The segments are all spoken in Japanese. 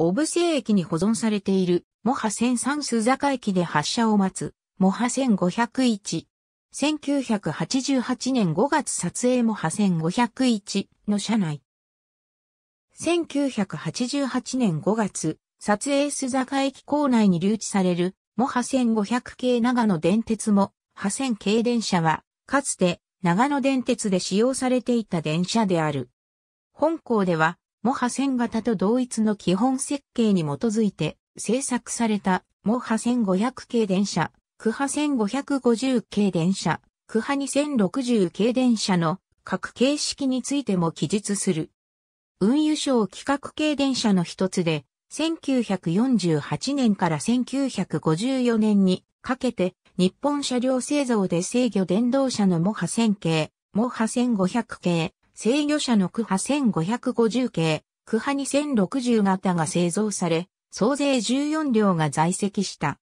小布施駅に保存されている、モハ1003須坂駅で発車を待つ、モハ1501。1988年5月撮影モハ1501の車内。1988年5月、撮影須坂駅構内に留置される、モハ1500系長野電鉄も、ハ線系電車は、かつて長野電鉄で使用されていた電車である。本校では、モハ線型と同一の基本設計に基づいて製作されたモハ1500系電車、クハ1550系電車、クハ2060系電車の各形式についても記述する。運輸省企画系電車の一つで、1948年から1954年にかけて日本車両製造で制御電動車のモハ1000系、モハ1500系、制御車のクハ1550系、クハ2060型が製造され、総勢14両が在籍した。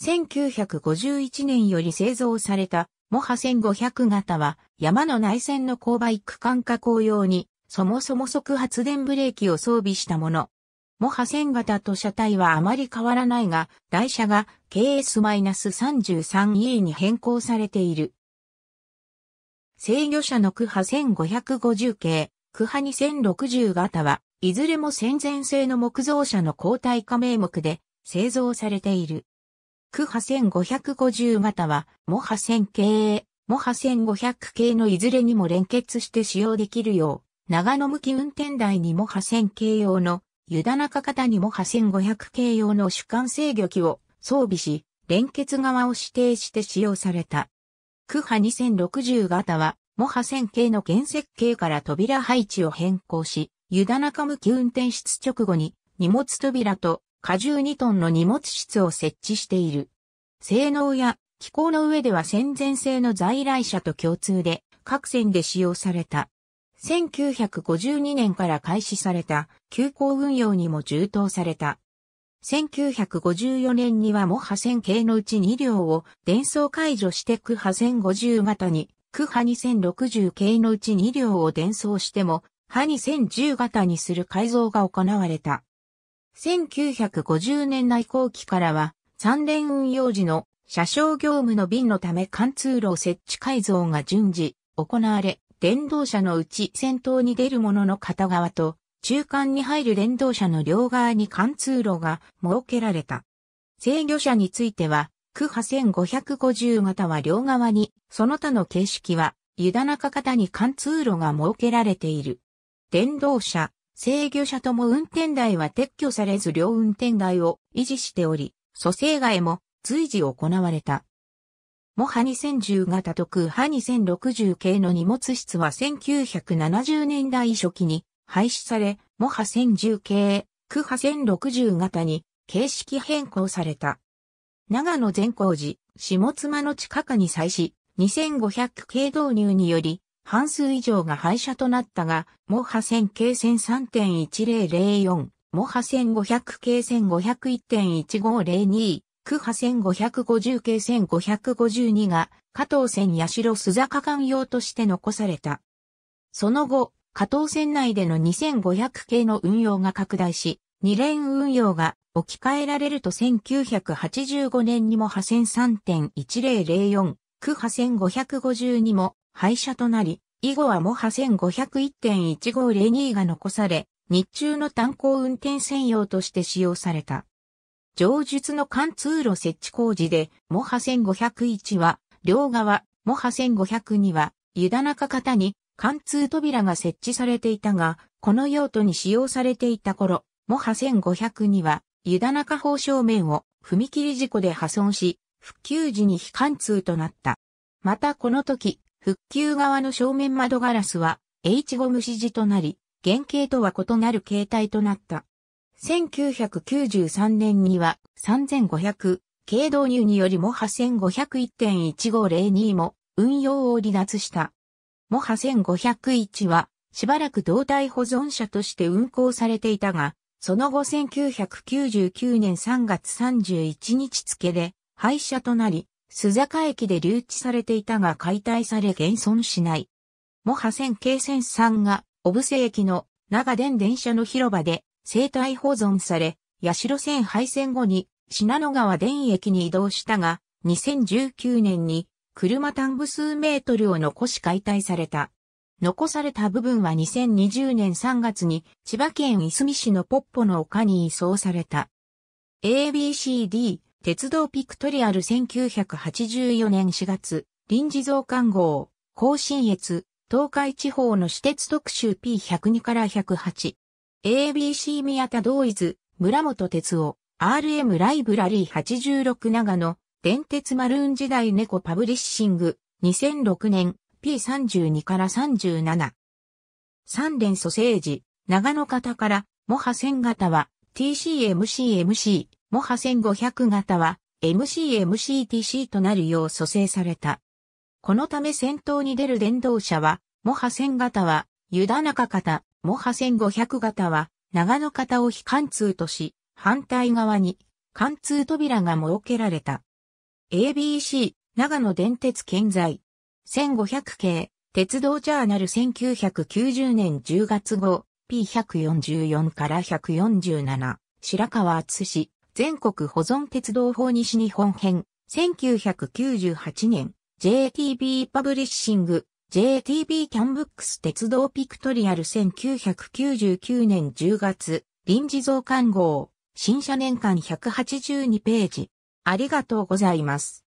1951年より製造されたモハ1500型は山の内線の勾配区間加工用にそもそも速発電ブレーキを装備したもの。モハ1000型と車体はあまり変わらないが、台車が KS-33E に変更されている。制御車の区波1550系、区波2060型は、いずれも戦前製の木造車の交代化名目で製造されている。区波1550型は、モハ1000系、モハ1500系のいずれにも連結して使用できるよう、長野向き運転台にモハ1000系用の、湯田中型にモハ1500系用の主幹制御機を装備し、連結側を指定して使用された。クハ2060型は、モハ1000系の原設計から扉配置を変更し、ユダナカ向き運転室直後に荷物扉と荷重2トンの荷物室を設置している。性能や機構の上では戦前製の在来車と共通で各線で使用された。1952年から開始された急行運用にも充当された。1954年にはモハ線系のうち2両を伝送解除して区波1050型に、区波2060系のうち2両を伝送しても、波2010型にする改造が行われた。1950年内後期からは、三連運用時の車掌業務の便のため貫通路設置改造が順次行われ、電動車のうち先頭に出るものの片側と、中間に入る連動車の両側に貫通路が設けられた。制御車については、区波1550型は両側に、その他の形式は、湯田中型に貫通路が設けられている。電動車、制御車とも運転台は撤去されず両運転台を維持しており、蘇生外も随時行われた。モハ2010型と空波2060系の荷物室は1970年代初期に廃止され、モハ1010系、クハ1060型に形式変更された。長野善光寺、下妻の近くに際し、2500系導入により、半数以上が廃車となったが、モハ1000系線3.1004、モハ1500系線501.1502、クハ1550系線552が、加藤線八代須坂間用として残された。その後、加東線内での2500系の運用が拡大し、2連運用が置き換えられると1985年にも派線3.1004、区派線550にも廃車となり、以後はも派線501.1502が残され、日中の炭鉱運転専用として使用された。上述の貫通路設置工事で、も派1501は、両側、も派1502は、湯田中方に、貫通扉が設置されていたが、この用途に使用されていた頃、モハ1500には、湯田中方正面を踏切事故で破損し、復旧時に非貫通となった。またこの時、復旧側の正面窓ガラスは H 5虫字となり、原型とは異なる形態となった。1993年には3500、軽導入によりも8501.1502も運用を離脱した。モハ1501は、しばらく胴体保存車として運行されていたが、その後1999年3月31日付で廃車となり、須坂駅で留置されていたが解体され現存しない。モハ線京線3が、小布施駅の長電電車の広場で生体保存され、八代線廃線後に品野川電駅に移動したが、2019年に車単部数メートルを残し解体された。残された部分は2020年3月に千葉県いすみ市のポッポの丘に移送された。ABCD 鉄道ピクトリアル1984年4月臨時増刊号甲信越東海地方の私鉄特集 P102 から 108ABC 宮田同伊豆村本哲夫 RM ライブラリー86長野電鉄マルーン時代猫パブリッシング、2006年、P32 から37。三連蘇生時、長野型から、モハ1000型は、TCMCMC、モハ1500型は、MCMCTC となるよう蘇生された。このため先頭に出る電動車は、モハ1000型は、ユダナカ型、モハ1500型は、長野型を非貫通とし、反対側に、貫通扉が設けられた。ABC、長野電鉄建材。1500系、鉄道ジャーナル1990年10月号、P144 から147、白川厚氏、全国保存鉄道法西日本編、1998年、JTB パブリッシング、JTB キャンブックス鉄道ピクトリアル1999年10月、臨時増刊号、新社年間182ページ。ありがとうございます。